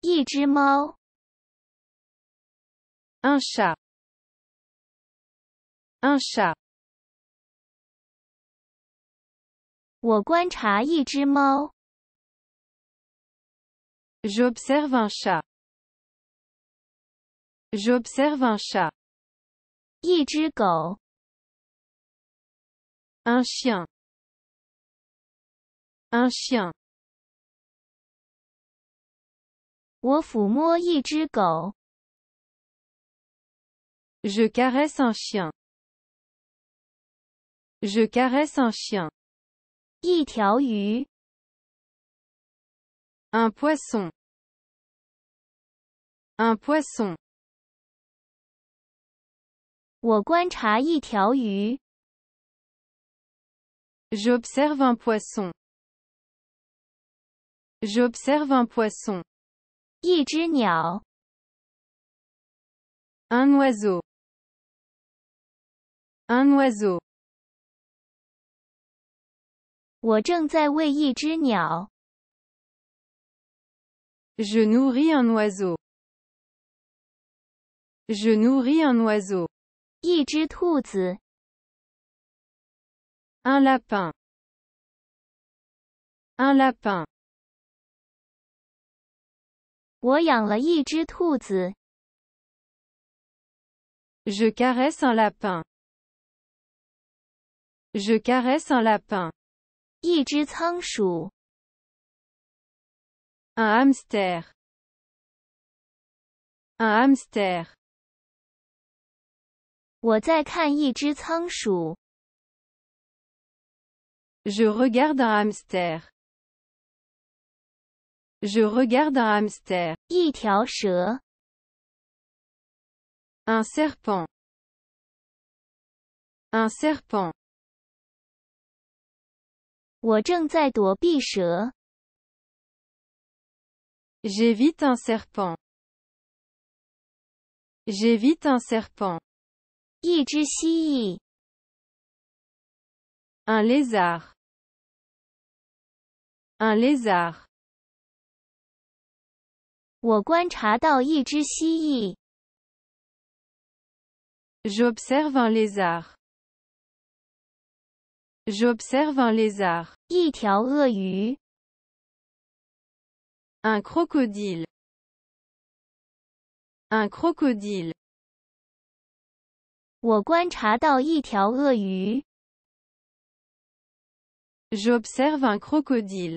一只猫，un chat，un chat。我观察一只猫，j'observe un chat，j'observe un chat。一只狗，un chien，un chien。Je caresse un chien. Je caresse un chien. Un poisson. Un poisson. J'observe un poisson. J'observe un poisson. 一只鸟，un oiseau，un oiseau。我正在喂一只鸟，je nouris un oiseau，je nouris un oiseau。一只兔子，un lapin，un lapin。Je caresse un lapin. Je caresse un lapin. Un hamster. Un hamster. Je regarde un hamster. Je regarde un hamster. Un serpent. Un serpent. J'évite un serpent. J'évite un serpent. Un lézard. Un lézard. J'observe un lézard. J'observe un lézard. Un crocodile. Un crocodile. J'observe un crocodile.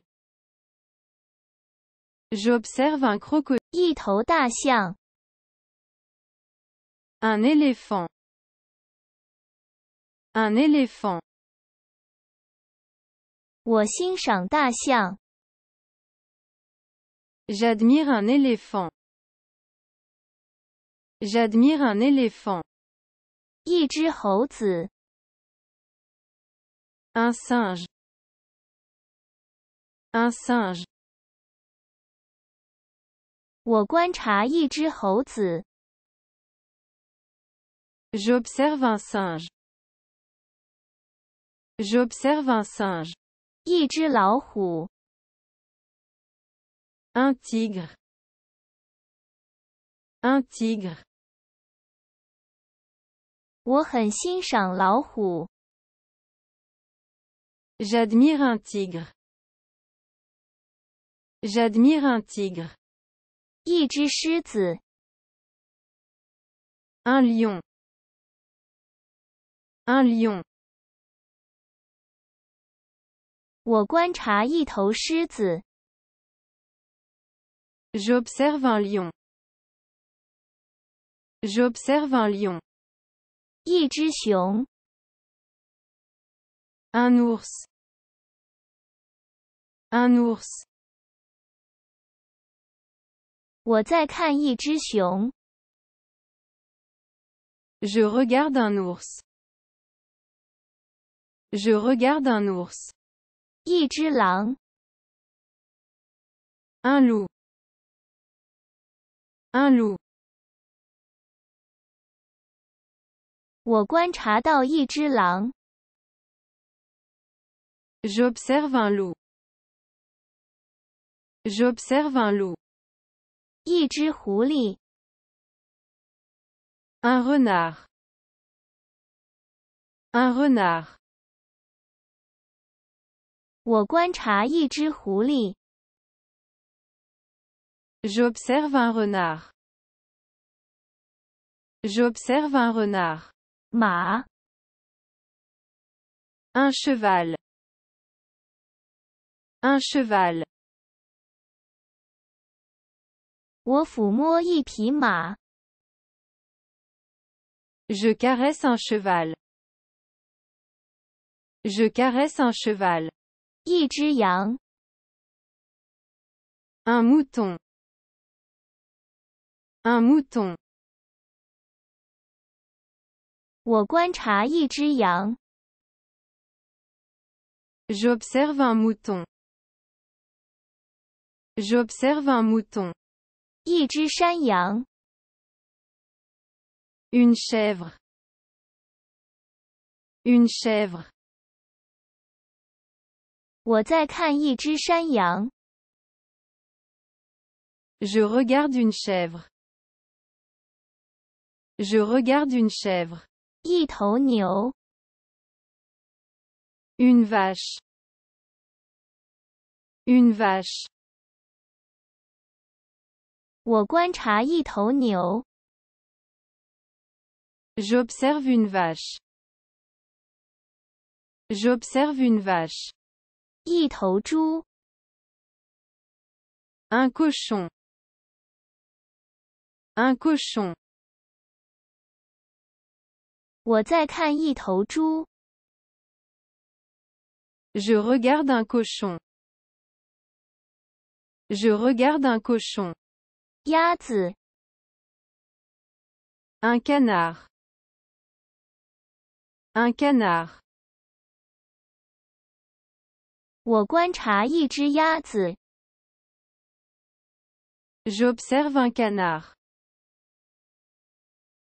J'observe un crocodile. Un éléphant. Un éléphant. J'admire un éléphant. J'admire un éléphant. Un singe. Un singe. 我观察一只猴子。J'observe un singe. J'observe un singe. 一只老虎。Un tigre. Un tigre. 我很欣赏老虎。J'admire un tigre. J'admire un tigre. 一只狮子，un lion，un lion。我观察一头狮子，j'observe un lion，j'observe un lion。一只熊，un ours，un ours。我在看一只熊。Je regarde un ours. Je regarde un ours. 一只狼。Un loup. Un loup. 我观察到一只狼。J'observe un loup. J'observe un loup. Un renard. Un renard. J'observe un renard. J'observe un renard. ma Un cheval. Un cheval. Je caresse un cheval. Je caresse un cheval. Un mouton. Un mouton. J'observe un mouton. J'observe un mouton. Une chèvre. Une chèvre. Je regarde une chèvre. Je regarde une chèvre. Une vache. Une vache. 我观察一头牛。J'observe une vache. J'observe une vache. 一头猪。Un cochon. Un cochon. 我在看一头猪。Je regarde un cochon. Je regarde un cochon. Un canard. Un canard. J'observe un canard.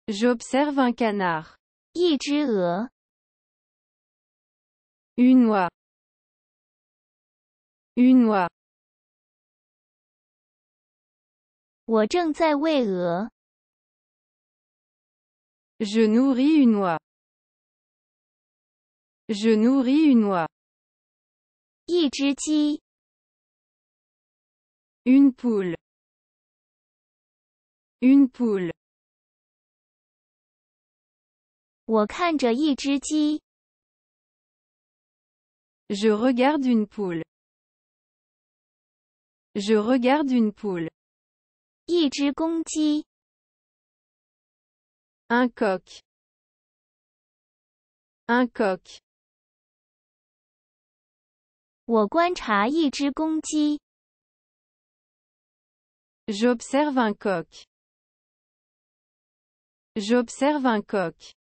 J'observe un canard. Une oie. Une noix 我正在喂鹅。Je nourris une oie. Je nourris une oie. 一只鸡。Une poule. Une poule. 我看着一只鸡。Je regarde une poule. Je regarde une poule. 一只公鸡，un coq，un coq。我观察一只公鸡，j'observe un coq，j'observe un coq。